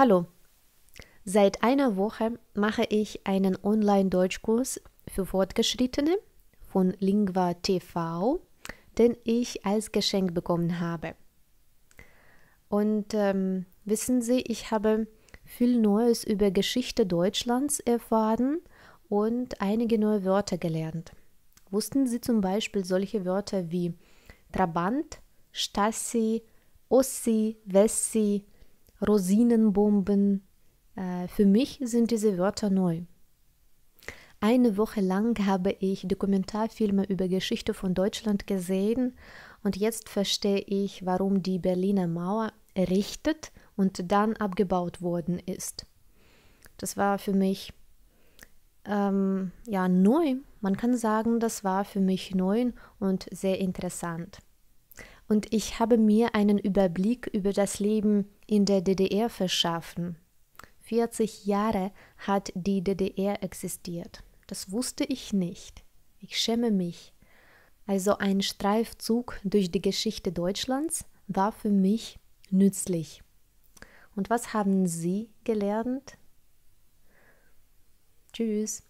Hallo. Seit einer Woche mache ich einen Online-Deutschkurs für Fortgeschrittene von Lingua TV, den ich als Geschenk bekommen habe. Und ähm, wissen Sie, ich habe viel Neues über Geschichte Deutschlands erfahren und einige neue Wörter gelernt. Wussten Sie zum Beispiel solche Wörter wie Trabant, Stasi, Ossi, Wessi, Rosinenbomben. Äh, für mich sind diese Wörter neu. Eine Woche lang habe ich Dokumentarfilme über Geschichte von Deutschland gesehen und jetzt verstehe ich, warum die Berliner Mauer errichtet und dann abgebaut worden ist. Das war für mich ähm, ja neu. Man kann sagen, das war für mich neu und sehr interessant. Und ich habe mir einen Überblick über das Leben in der DDR verschaffen. 40 Jahre hat die DDR existiert. Das wusste ich nicht. Ich schäme mich. Also ein Streifzug durch die Geschichte Deutschlands war für mich nützlich. Und was haben Sie gelernt? Tschüss.